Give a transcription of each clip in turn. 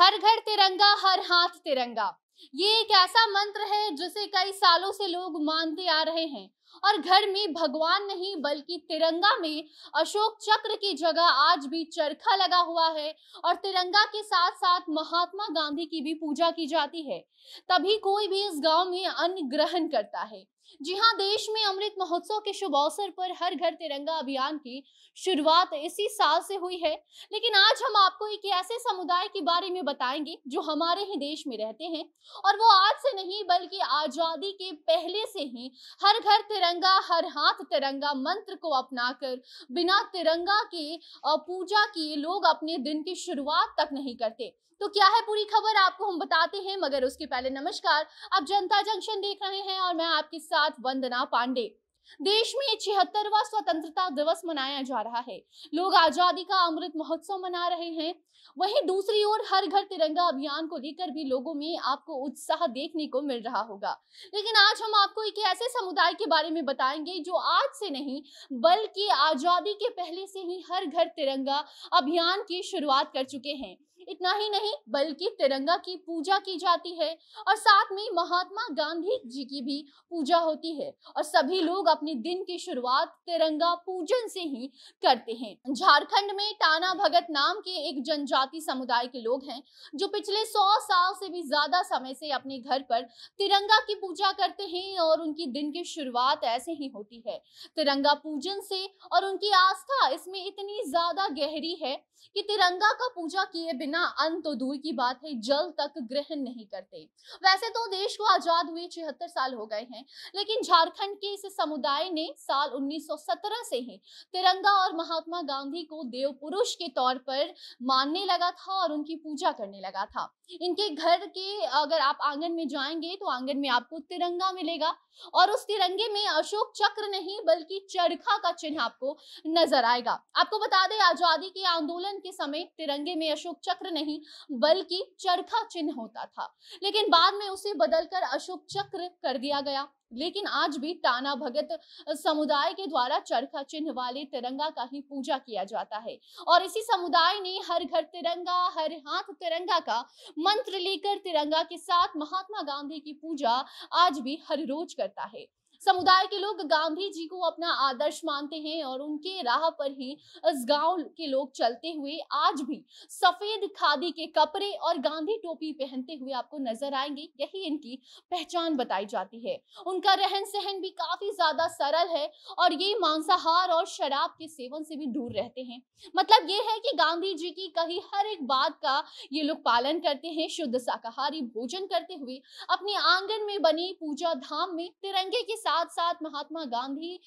हर घर तिरंगा हर हाथ तिरंगा ये एक ऐसा मंत्र है जिसे कई सालों से लोग मानते आ रहे हैं और घर में भगवान नहीं बल्कि तिरंगा में अशोक चक्र की जगह आज भी चरखा लगा हुआ है और तिरंगा के साथ साथ महात्मा गांधी की भी पूजा की जाती है तभी कोई भी इस गांव में अन्न ग्रहण करता है जी हाँ देश में अमृत महोत्सव के शुभ अवसर पर हर घर तिरंगा अभियान की शुरुआत इसी साल से हुई है लेकिन आज हम आपको एक ऐसे समुदाय के बारे में बताएंगे जो हमारे ही देश में रहते हैं और वो आज से नहीं बल्कि आजादी के पहले से ही हर घर तिरंगा हर हाथ तिरंगा मंत्र को अपनाकर बिना तिरंगा के पूजा किए लोग अपने दिन की शुरुआत तक नहीं करते तो क्या है पूरी खबर आपको हम बताते हैं मगर उसके पहले नमस्कार आप जनता जंक्शन देख रहे हैं और मैं आपके साथ साथ वंदना पांडे देश में छिहत्तरवा स्वतंत्रता दिवस मनाया जा रहा है लोग आजादी का अमृत महोत्सव मना रहे हैं वहीं दूसरी ओर हर घर तिरंगा अभियान को लेकर भी लोगों में आपको उत्साह देखने को मिल रहा होगा लेकिन आज हम आपको एक ऐसे समुदाय के बारे में बताएंगे जो आज से नहीं बल्कि आजादी के पहले से ही हर घर तिरंगा अभियान की शुरुआत कर चुके हैं इतना ही नहीं बल्कि तिरंगा की पूजा की जाती है और साथ में महात्मा गांधी जी की भी पूजा होती है और सभी लोग अपने दिन की शुरुआत तिरंगा पूजन से ही करते हैं झारखंड में टाना भगत नाम के एक जनजाति समुदाय के लोग हैं जो पिछले सौ साल से भी ज्यादा समय से अपने घर पर तिरंगा की पूजा करते हैं और उनकी दिन की शुरुआत ऐसे ही होती है तिरंगा पूजन से और उनकी आस्था इसमें इतनी ज्यादा गहरी है कि तिरंगा का पूजा किए बिना बिना अंत तो दूर की बात है जल तक ग्रहण नहीं करते वैसे तो देश को आजाद हुए छिहत्तर साल हो गए हैं लेकिन झारखंड के इस समुदाय ने साल 1917 से ही तिरंगा और महात्मा गांधी को देव पुरुष के तौर पर मानने लगा था और उनकी पूजा करने लगा था इनके घर के अगर आप आंगन में जाएंगे तो आंगन में आपको तिरंगा मिलेगा और उस तिरंगे में अशोक चक्र नहीं बल्कि चरखा का चिन्ह आपको नजर आएगा आपको बता दें आजादी के आंदोलन के समय तिरंगे में अशोक चक्र चक्र नहीं बल्कि चरखा चिन्ह होता था लेकिन बाद में उसे बदलकर अशोक चक्र कर दिया गया लेकिन आज भी ताना भगत समुदाय के द्वारा चरखा चिन्ह वाले तिरंगा का ही पूजा किया जाता है और इसी समुदाय ने हर घर तिरंगा हर हाथ तिरंगा का मंत्र लेकर तिरंगा के साथ महात्मा गांधी की पूजा आज भी हर रोज करता है समुदाय के लोग गांधी जी को अपना आदर्श मानते हैं और उनके राह पर ही इस गांव के लोग चलते हुए आज भी सफेद खादी के कपड़े और गांधी टोपी पहनते हुए आपको नजर आएंगे यही इनकी पहचान बताई जाती है उनका रहन सहन भी काफी ज्यादा सरल है और ये मांसाहार और शराब के सेवन से भी दूर रहते हैं मतलब ये है कि गांधी जी की कही हर एक बात का ये लोग पालन करते हैं शुद्ध शाकाहारी भोजन करते हुए अपने आंगन में बनी पूजा धाम में तिरंगे के साथ साथ महात्मा गांधी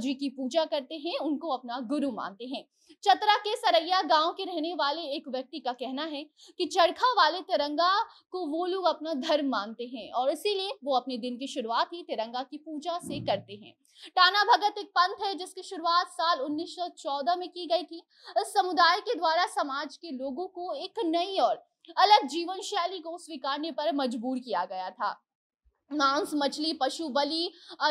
जी की पूजा करते हैं उनको अपना गुरु मानते हैं चतरा के सरैया गांव के रहने वाले एक व्यक्ति का कहना है कि चरखा वाले तिरंगा को वो लोग अपना धर्म मानते हैं और इसीलिए वो अपने दिन की शुरुआत ही तिरंगा की पूजा से करते हैं टाना भगत एक पंथ है जिसकी शुरुआत साल 1914 में की गई थी इस समुदाय के द्वारा समाज के लोगों को एक नई और अलग जीवन शैली को स्वीकारने पर मजबूर किया गया था मांस मछली पशु बलि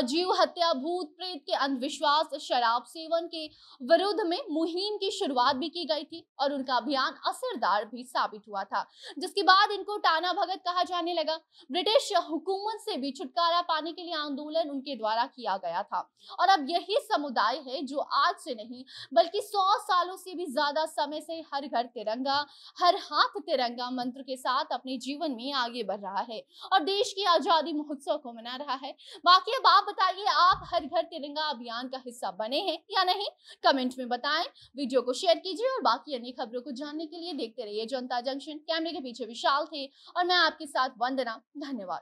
जीव हत्या भूत प्रेत के अंधविश्वास शराब सेवन के विरुद्ध में मुहिम की शुरुआत भी की गई थी और उनका अभियान असरदार भी साबित हुआ था जिसके बाद इनको टाना भगत कहा जाने लगा ब्रिटिश हुकूमत से भी छुटकारा पाने के लिए आंदोलन उनके द्वारा किया गया था और अब यही समुदाय है जो आज से नहीं बल्कि सौ सालों से भी ज्यादा समय से हर घर तिरंगा हर हाथ तिरंगा मंत्र के साथ अपने जीवन में आगे बढ़ रहा है और देश की आजादी महोत्सव को मना रहा है बाकी अब आप बताइए आप हर घर तिरंगा अभियान का हिस्सा बने हैं या नहीं कमेंट में बताएं वीडियो को शेयर कीजिए और बाकी अन्य खबरों को जानने के लिए देखते रहिए जनता जंक्शन कैमरे के पीछे विशाल थे और मैं आपके साथ वंदना धन्यवाद